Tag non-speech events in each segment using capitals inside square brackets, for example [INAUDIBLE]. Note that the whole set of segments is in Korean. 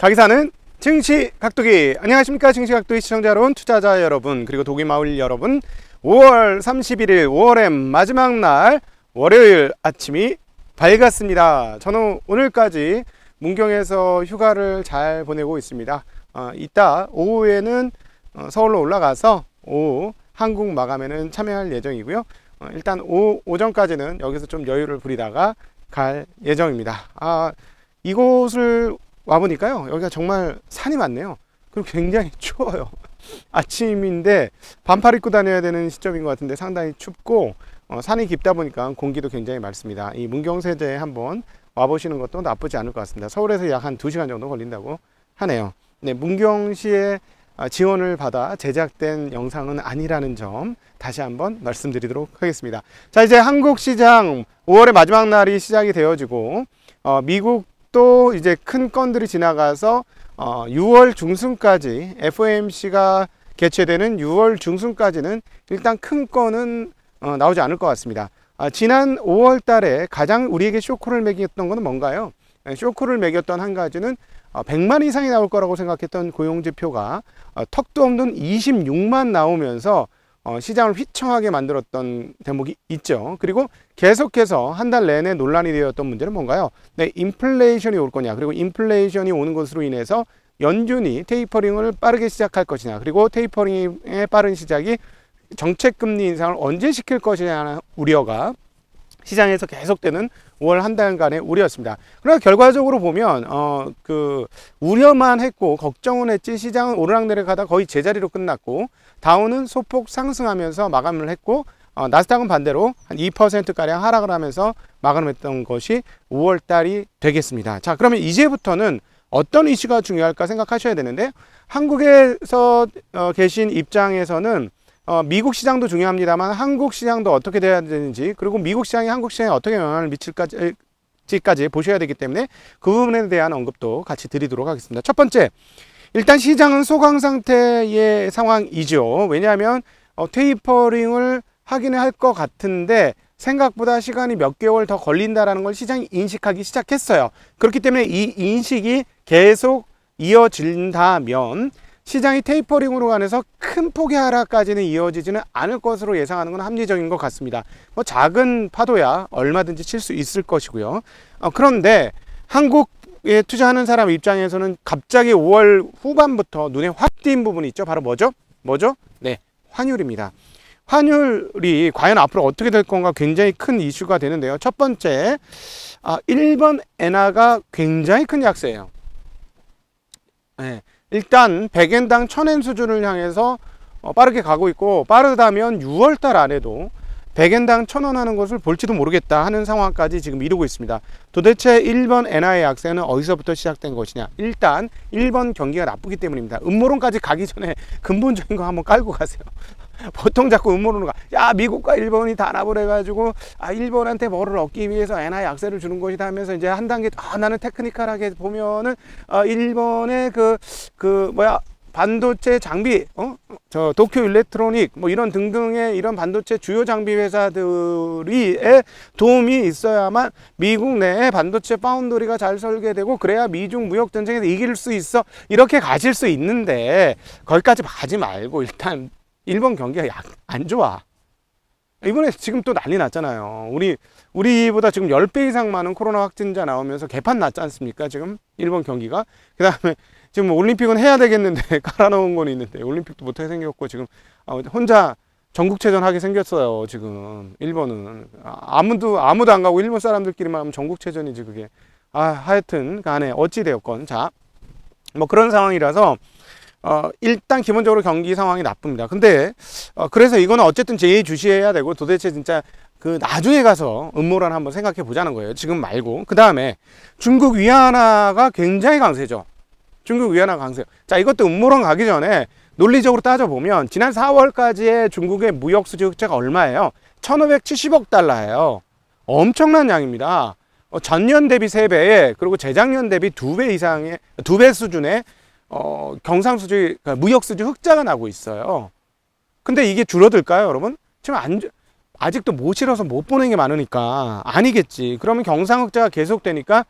자기사는 증시각도기 안녕하십니까 증시각도기 시청자 여러분 투자자 여러분 그리고 독일 마을 여러분 5월 31일 5월의 마지막 날 월요일 아침이 밝았습니다 저는 오늘까지 문경에서 휴가를 잘 보내고 있습니다 어, 이따 오후에는 어, 서울로 올라가서 오후 한국 마감에는 참여할 예정이고요 어, 일단 오, 오전까지는 여기서 좀 여유를 부리다가 갈 예정입니다 아, 이곳을 와보니까요 여기가 정말 산이 많네요 그리고 굉장히 [LAUGHS] 추워요 아침인데 반팔 입고 다녀야 되는 시점인 것 같은데 상당히 춥고 어, 산이 깊다 보니까 공기도 굉장히 맑습니다 이 문경세제에 한번 와보시는 것도 나쁘지 않을 것 같습니다 서울에서 약 한2시간 정도 걸린다고 하네요 네, 문경시의 아, 지원을 받아 제작된 영상은 아니라는 점 다시 한번 말씀드리도록 하겠습니다 자 이제 한국 시장 5월의 마지막 날이 시작이 되어지고 어, 미국 또 이제 큰 건들이 지나가서 어, 6월 중순까지 FOMC가 개최되는 6월 중순까지는 일단 큰 건은 어, 나오지 않을 것 같습니다. 아, 지난 5월 달에 가장 우리에게 쇼크를 매겼던 것은 뭔가요? 네, 쇼크를 매겼던 한 가지는 어, 100만 이상이 나올 거라고 생각했던 고용지표가 어, 턱도 없는 26만 나오면서 어, 시장을 휘청하게 만들었던 대목이 있죠. 그리고 계속해서 한 달 내내 논란이 되었던 문제는 뭔가요? 네, 인플레이션이 올 거냐. 그리고 인플레이션이 오는 것으로 인해서 연준이 테이퍼링을 빠르게 시작할 것이냐. 그리고 테이퍼링의 빠른 시작이 정책금리 인상을 언제 시킬 것이냐는 우려가 시장에서 계속되는 5월 한 달간의 우려였습니다. 그러나 결과적으로 보면 어그 우려만 했고 걱정은 했지 시장은 오르락내리락하다 거의 제자리로 끝났고 다우는 소폭 상승하면서 마감을 했고 어, 나스닥은 반대로 한 2%가량 하락을 하면서 마감했던 것이 5월달이 되겠습니다. 자 그러면 이제부터는 어떤 이슈가 중요할까 생각하셔야 되는데 한국에서 어, 계신 입장에서는 어, 미국 시장도 중요합니다만 한국 시장도 어떻게 돼야 되는지 그리고 미국 시장이 한국 시장에 어떻게 영향을 미칠까지까지 보셔야 되기 때문에 그 부분에 대한 언급도 같이 드리도록 하겠습니다. 첫 번째, 일단 시장은 소강 상태의 상황이죠. 왜냐하면 어, 테이퍼링을 하기는 할 것 같은데 생각보다 시간이 몇 개월 더 걸린다라는 걸 시장이 인식하기 시작했어요. 그렇기 때문에 이 인식이 계속 이어진다면 시장이 테이퍼링으로 인해서 큰 폭의 하락까지는 이어지지는 않을 것으로 예상하는 건 합리적인 것 같습니다. 뭐 작은 파도야 얼마든지 칠 수 있을 것이고요. 어, 그런데 한국에 투자하는 사람 입장에서는 갑자기 5월 후반부터 눈에 확띄띈 부분이 있죠. 바로 뭐죠? 뭐죠? 네, 환율입니다. 환율이 과연 앞으로 어떻게 될 건가 굉장히 큰 이슈가 되는데요. 첫 번째, 아, 1번 엔화가 굉장히 큰 약세예요. 네. 일단 100엔당 1000엔 수준을 향해서 어, 빠르게 가고 있고 빠르다면 6월달 안에도 100엔당 1000원 하는 것을 볼지도 모르겠다 하는 상황까지 지금 이루고 있습니다. 도대체 1번 엔화의 약세는 어디서부터 시작된 것이냐? 일단 1번 경기가 나쁘기 때문입니다. 음모론까지 가기 전에 [LAUGHS] 근본적인 거 한번 깔고 가세요. [LAUGHS] 보통 자꾸 음모론으로 가. 야 미국과 일본이 단합을 해가지고 아 일본한테 뭐를 얻기 위해서 엔화 약세를 주는 것이다 하면서 이제 한 단계 아 나는 테크니컬하게 보면은 어, 일본의 그그 그 뭐야 반도체 장비, 어? 저 도쿄 일렉트로닉 뭐 이런 등등의 이런 반도체 주요 장비 회사들이의 도움이 있어야만 미국 내에 반도체 파운드리가 잘 설계되고 그래야 미중 무역 전쟁에서 이길 수 있어 이렇게 가실 수 있는데 거기까지 가지 말고 일단 일본 경기가 약 안 좋아 이번에 지금 또 난리 났잖아요 우리 우리보다 지금 10배 이상 많은 코로나 확진자 나오면서 개판 났지 않습니까 지금 일본 경기가 그 다음에 지금 뭐 올림픽은 해야 되겠는데 [LAUGHS] 깔아놓은 건 있는데 올림픽도 못하게 생겼고 지금 아, 혼자 전국체전 하게 생겼어요 지금 일본은 아, 아무도 아무도 안 가고 일본 사람들끼리만 하면 전국체전이지 그게 아 하여튼 간에 어찌 되었건 자 뭐 그런 상황이라서 어, 일단 기본적으로 경기 상황이 나쁩니다. 근데 어, 그래서 이거는 어쨌든 제일 주시해야 되고 도대체 진짜 그 나중에 가서 음모론 한번 생각해 보자는 거예요. 지금 말고 그 다음에 중국 위안화가 굉장히 강세죠. 중국 위안화 강세. 자 이것도 음모론 가기 전에 논리적으로 따져보면 지난 4월까지의 중국의 무역 수지 흑자가 얼마예요? 1570억 달러예요. 엄청난 양입니다. 어, 전년 대비 3배에 그리고 재작년 대비 2배 이상의 2배 수준의 어, 경상수지, 그러니까 무역수지 흑자가 나고 있어요. 근데 이게 줄어들까요, 여러분? 지금 안, 아직도 못 실어서 못 보는 게 많으니까 아니겠지. 그러면 경상흑자가 계속되니까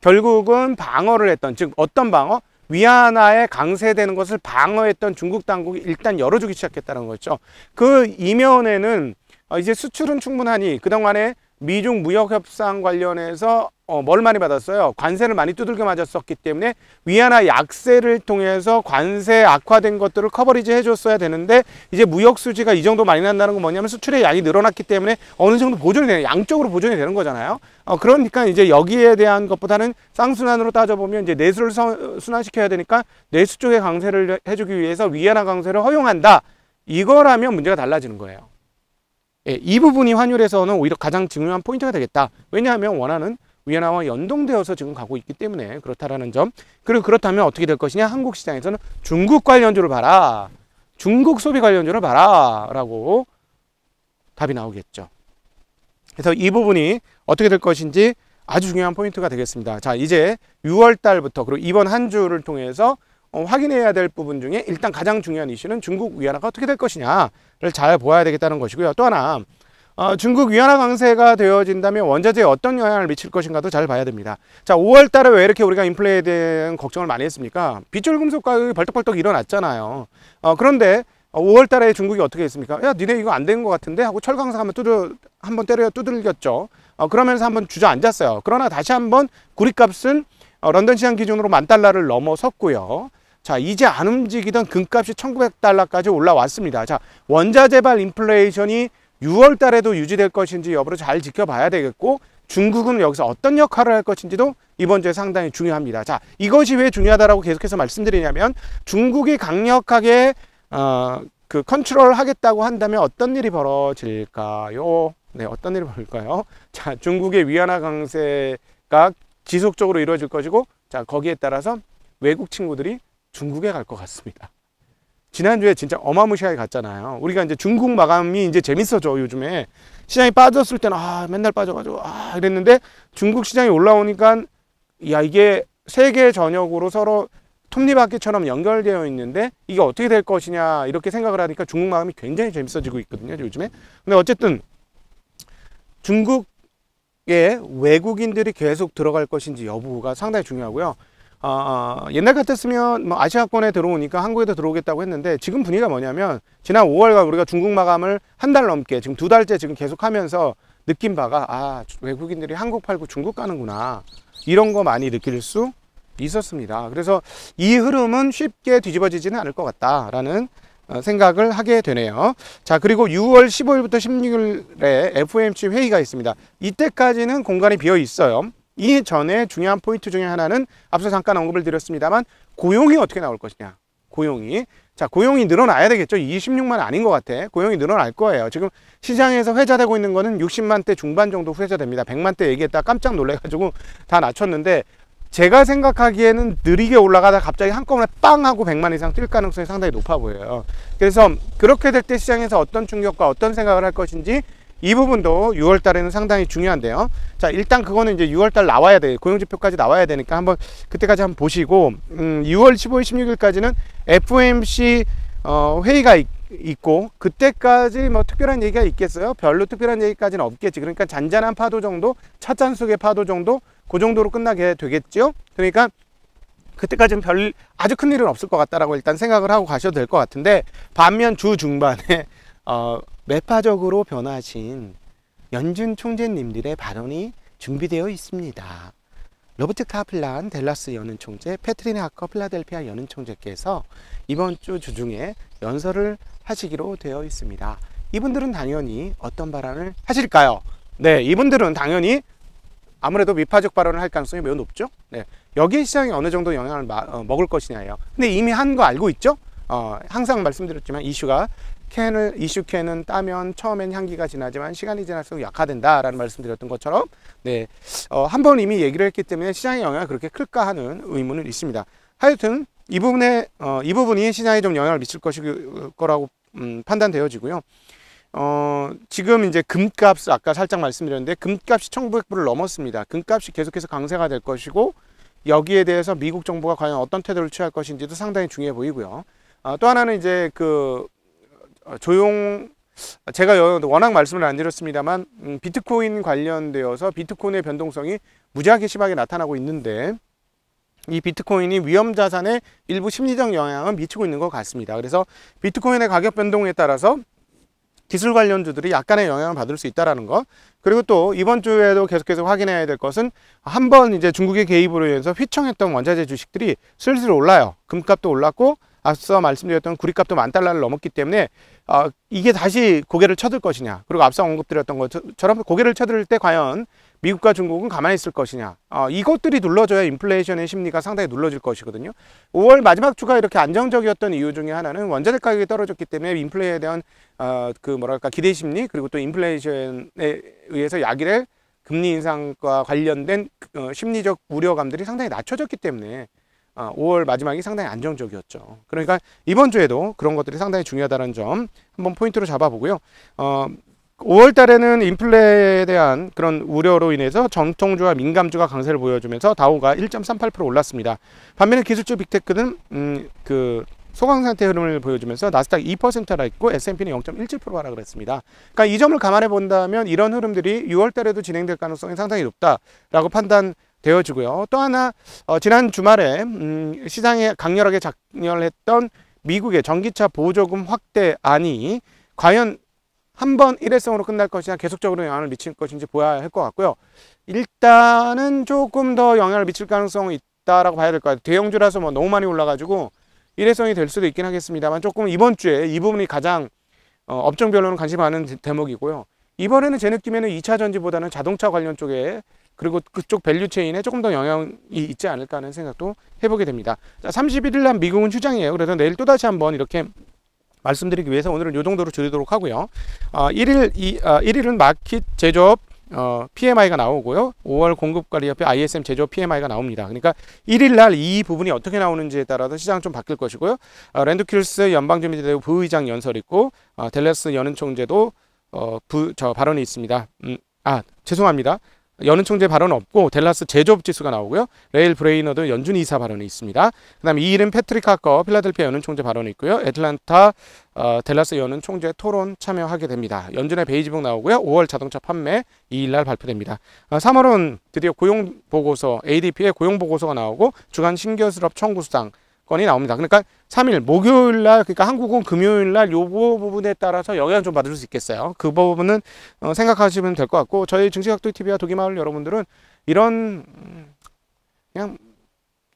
결국은 방어를 했던, 즉 어떤 방어? 위안화에 강세되는 것을 방어했던 중국 당국이 일단 열어주기 시작했다는 거죠. 그 이면에는 어, 이제 수출은 충분하니 그동안에 미중 무역 협상 관련해서 어, 뭘 많이 받았어요? 관세를 많이 두들겨 맞았었기 때문에 위안화 약세를 통해서 관세 악화된 것들을 커버리지 해줬어야 되는데 이제 무역 수지가 이 정도 많이 난다는 건 뭐냐면 수출의 양이 늘어났기 때문에 어느 정도 보존이 되는 양쪽으로 보존이 되는 거잖아요. 어, 그러니까 이제 여기에 대한 것보다는 쌍순환으로 따져보면 이제 내수를 서, 순환시켜야 되니까 내수 쪽에 강세를 해주기 위해서 위안화 강세를 허용한다. 이거라면 문제가 달라지는 거예요. 예, 이 부분이 환율에서는 오히려 가장 중요한 포인트가 되겠다. 왜냐하면 원화는 위안화와 연동되어서 지금 가고 있기 때문에 그렇다라는 점. 그리고 그렇다면 어떻게 될 것이냐? 한국 시장에서는 중국 관련주를 봐라. 중국 소비 관련주를 봐라. 라고 답이 나오겠죠. 그래서 이 부분이 어떻게 될 것인지 아주 중요한 포인트가 되겠습니다. 자, 이제 6월 달부터 그리고 이번 한 주를 통해서 어, 확인해야 될 부분 중에 일단 가장 중요한 이슈는 중국 위안화가 어떻게 될 것이냐를 잘 보아야 되겠다는 것이고요. 또 하나 어, 중국 위안화 강세가 되어진다면 원자재에 어떤 영향을 미칠 것인가도 잘 봐야 됩니다. 자, 5월 달에 왜 이렇게 우리가 인플레에 대한 걱정을 많이 했습니까? 빗줄 금속 가격이 벌떡벌떡 일어났잖아요. 어, 그런데 5월 달에 중국이 어떻게 했습니까? 야, 니네 이거 안 된 것 같은데? 하고 철강사 한번 뚜들, 한번 때려 두들겼죠. 어, 그러면서 한번 주저앉았어요. 그러나 다시 한번 구리값은 어, 런던 시장 기준으로 만 달러를 넘어섰고요. 자, 이제 안 움직이던 금값이 1900달러까지 올라왔습니다. 자, 원자 재발 인플레이션이 6월 달에도 유지될 것인지 여부를 잘 지켜봐야 되겠고 중국은 여기서 어떤 역할을 할 것인지도 이번 주에 상당히 중요합니다. 자, 이것이 왜중요하다고 계속해서 말씀드리냐면 중국이 강력하게 어, 그 컨트롤 하겠다고 한다면 어떤 일이 벌어질까요? 네, 어떤 일이 벌어질까요? 자, 중국의 위안화 강세가 지속적으로 이루어질 것이고 자, 거기에 따라서 외국 친구들이 중국에 갈 것 같습니다. 지난주에 진짜 어마무시하게 갔잖아요. 우리가 이제 중국 마감이 이제 재밌어져, 요즘에. 시장이 빠졌을 때는, 아, 맨날 빠져가지고, 아, 이랬는데 중국 시장이 올라오니까, 야, 이게 세계 전역으로 서로 톱니바퀴처럼 연결되어 있는데 이게 어떻게 될 것이냐, 이렇게 생각을 하니까 중국 마감이 굉장히 재밌어지고 있거든요, 요즘에. 근데 어쨌든 중국에 외국인들이 계속 들어갈 것인지 여부가 상당히 중요하고요. 어, 어, 옛날 같았으면 뭐 아시아권에 들어오니까 한국에도 들어오겠다고 했는데 지금 분위기가 뭐냐면 지난 5월과 우리가 중국 마감을 한 달 넘게 지금 두 달째 지금 계속하면서 느낀 바가 아 외국인들이 한국 팔고 중국 가는구나 이런 거 많이 느낄 수 있었습니다. 그래서 이 흐름은 쉽게 뒤집어지지는 않을 것 같다라는 어, 생각을 하게 되네요. 자 그리고 6월 15일부터 16일에 FOMC 회의가 있습니다. 이때까지는 공간이 비어 있어요. 이전에 중요한 포인트 중에 하나는 앞서 잠깐 언급을 드렸습니다만 고용이 어떻게 나올 것이냐 고용이 자 고용이 늘어나야 되겠죠 26만 아닌 것 같아 고용이 늘어날 거예요 지금 시장에서 회자되고 있는 거는 60만대 중반 정도 회자됩니다 100만대 얘기했다 깜짝 놀래가지고 다 낮췄는데 제가 생각하기에는 느리게 올라가다 갑자기 한꺼번에 빵 하고 100만 이상 뛸 가능성이 상당히 높아 보여요 그래서 그렇게 될 때 시장에서 어떤 충격과 어떤 생각을 할 것인지 이 부분도 6월 달에는 상당히 중요한데요. 자, 일단 그거는 이제 6월 달 나와야 돼. 요 고용 지표까지 나와야 되니까 한번 그때까지 한번 보시고 음, 6월 15일 16일까지는 FOMC 어, 회의가 있, 있고 그때까지 뭐 특별한 얘기가 있겠어요? 별로 특별한 얘기까지는 없겠지. 그러니까 잔잔한 파도 정도, 차잔 속의 파도 정도, 그 정도로 끝나게 되겠죠. 그러니까 그때까지는 별 아주 큰 일은 없을 것 같다라고 일단 생각을 하고 가셔도 될 것 같은데 반면 주 중반에 어 매파적으로 변하신 연준 총재님들의 발언이 준비되어 있습니다. 로버트 카플란 델라스 연은 총재, 패트리 하커 필라델피아 연은 총재께서 이번 주 주중에 연설을 하시기로 되어 있습니다. 이분들은 당연히 어떤 발언을 하실까요? 네, 이분들은 당연히 아무래도 미파적 발언을 할 가능성이 매우 높죠. 네, 여기 시장이 어느 정도 영향을 마, 어, 먹을 것이냐요 근데 이미 한 거 알고 있죠? 어, 항상 말씀드렸지만 이슈가 캔을 이슈 캔은 따면 처음엔 향기가 진하지만 시간이 지날수록 약화된다라는 말씀드렸던 것처럼 네, 어, 한 번 이미 얘기를 했기 때문에 시장의 영향이 그렇게 클까 하는 의문은 있습니다. 하여튼 이 부분에 어, 이 부분이 시장에 좀 영향을 미칠 것이 거라고 음, 판단되어지고요. 어, 지금 이제 금값 아까 살짝 말씀드렸는데 금값이 1,900불을 넘었습니다. 금값이 계속해서 강세가 될 것이고 여기에 대해서 미국 정부가 과연 어떤 태도를 취할 것인지도 상당히 중요해 보이고요. 아, 또 하나는 이제 그 어, 조용 제가 워낙 말씀을 안 드렸습니다만 음, 비트코인 관련되어서 비트코인의 변동성이 무지하게 심하게 나타나고 있는데 이 비트코인이 위험 자산의 일부 심리적 영향을 미치고 있는 것 같습니다. 그래서 비트코인의 가격 변동에 따라서 기술 관련주들이 약간의 영향을 받을 수 있다는 것 그리고 또 이번 주에도 계속해서 확인해야 될 것은 한번 이제 중국의 개입으로 인해서 휘청했던 원자재 주식들이 슬슬 올라요. 금값도 올랐고 앞서 말씀드렸던 구리값도 만 달러를 넘었기 때문에 어, 이게 다시 고개를 쳐들 것이냐 그리고 앞서 언급드렸던 것처럼 고개를 쳐들 때 과연 미국과 중국은 가만히 있을 것이냐 어, 이것들이 눌러져야 인플레이션의 심리가 상당히 눌러질 것이거든요 5월 마지막 주가 이렇게 안정적이었던 이유 중에 하나는 원자재 가격이 떨어졌기 때문에 인플레이에 대한 어, 그 뭐랄까 기대 심리 그리고 또 인플레이션에 의해서 약일의 금리 인상과 관련된 어, 심리적 우려감들이 상당히 낮춰졌기 때문에 5월 아, 마지막이 상당히 안정적이었죠. 그러니까 이번 주에도 그런 것들이 상당히 중요하다는 점 한번 포인트로 잡아보고요. 어, 5월 달에는 인플레에 대한 그런 우려로 인해서 정통주와 민감주가 강세를 보여주면서 다우가 1.38% 올랐습니다. 반면에 기술주 빅테크는 음, 그 소강 상태 흐름을 보여주면서 나스닥 2%라 있고 S&P는 0.17%하락그랬습니다 그러니까 이 점을 감안해 본다면 이런 흐름들이 6월 달에도 진행될 가능성이 상당히 높다라고 판단 되어지고요. 또 하나 어, 지난 주말에 음, 시장에 강렬하게 작렬했던 미국의 전기차 보조금 확대안이 과연 한 번 일회성으로 끝날 것이냐 계속적으로 영향을 미칠 것인지 보아야 할 것 같고요. 일단은 조금 더 영향을 미칠 가능성이 있다라고 봐야 될 것 같아요. 대형주라서 뭐 너무 많이 올라가지고 일회성이 될 수도 있긴 하겠습니다만 조금 이번 주에 이 부분이 가장 어, 업종별로는 관심 많은 대목이고요. 이번에는 제 느낌에는 이차 전지보다는 자동차 관련 쪽에 그리고 그쪽 밸류 체인에 조금 더 영향이 있지 않을까 하는 생각도 해보게 됩니다. 자, 31일 날 미국은 휴장이에요. 그래서 내일 또 다시 한번 이렇게 말씀드리기 위해서 오늘은 이 정도로 줄이도록 하고요. 어, 아, 1일, 이, 어, 아, 1일은 마켓 제조업 어, PMI가 나오고요. 5월 공급관리협회 ISM 제조 PMI가 나옵니다. 그러니까 1일 날 이 부분이 어떻게 나오는지에 따라서 시장은 좀 바뀔 것이고요. 어, 아, 랜드킬스 연방주민대회 부의장 연설 있고 어, 델레스 연은총재도 어, 부, 저 발언이 있습니다. 음, 아 죄송합니다. 연은 총재 발언 은 없고 델라스 제조업 지수가 나오고요. 레일 브레이너드 연준 이사 발언이 있습니다. 그 다음에 2일은 패트릭 하커 필라델피아 연은 총재 발언이 있고요. 애틀란타 어, 델라스 연은 총재 토론 참여하게 됩니다. 연준의 베이지북 나오고요. 5월 자동차 판매 2일날 발표됩니다. 어, 3월은 드디어 고용보고서 ADP의 고용보고서가 나오고 주간 신기술업 청구수당 건이 나옵니다. 그러니까 3일 목요일 날 그러니까 한국은 금요일 날 요 부분에 따라서 영향 좀 받을 수 있겠어요. 그 부분은 어, 생각하시면 될 것 같고 저희 증시각도 TV와 독일 마을 여러분들은 이런 그냥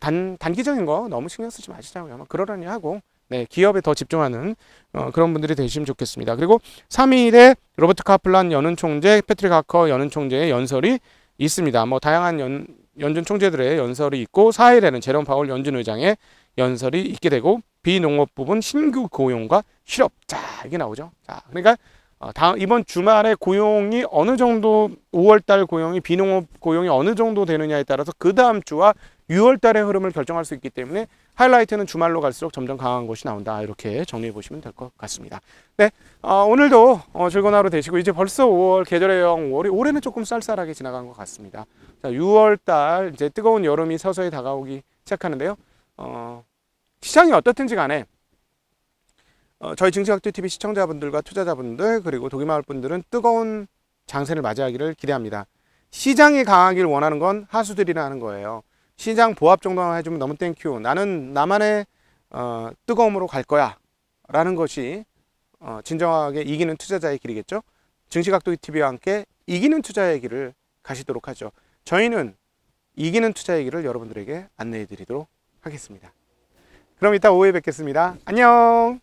단 단기적인 거 너무 신경 쓰지 마시자고 아마 뭐 그러려니 하고 네, 기업에 더 집중하는 어, 그런 분들이 되시면 좋겠습니다. 그리고 3일에 로버트 카플란 연은 총재, 패트리가커 연은 총재의 연설이 있습니다. 뭐 다양한 연, 연준 총재들의 연설이 있고 4일에는 제롬 파월 연준 의장의 연설이 있게 되고 비농업 부분 신규 고용과 실업 자 이게 나오죠 자 그러니까 어, 다음 이번 주말에 고용이 어느 정도 5월달 고용이 비농업 고용이 어느 정도 되느냐에 따라서 그 다음 주와 6월달의 흐름을 결정할 수 있기 때문에 하이라이트는 주말로 갈수록 점점 강한 것이 나온다 이렇게 정리해 보시면 될 것 같습니다 네 어, 오늘도 어, 즐거운 하루 되시고 이제 벌써 5월 계절의 영 5월이 올해는 조금 쌀쌀하게 지나간 것 같습니다 자 6월달 이제 뜨거운 여름이 서서히 다가오기 시작하는데요 어, 시장이 어떻든지 간에 어, 저희 증시학투TV 시청자분들과 투자자분들 그리고 독일마을 분들은 뜨거운 장세를 맞이하기를 기대합니다. 시장이 강하길 원하는 건 하수들이라는 거예요. 시장 보합 정도만 해주면 너무 땡큐. 나는 나만의 어, 뜨거움으로 갈 거야. 라는 것이 어, 진정하게 이기는 투자자의 길이겠죠. 증시각도TV와 함께 이기는 투자의 길을 가시도록 하죠. 저희는 이기는 투자의 길을 여러분들에게 안내해 드리도록 하겠습니다. 그럼 이따 오후에 뵙겠습니다. 안녕!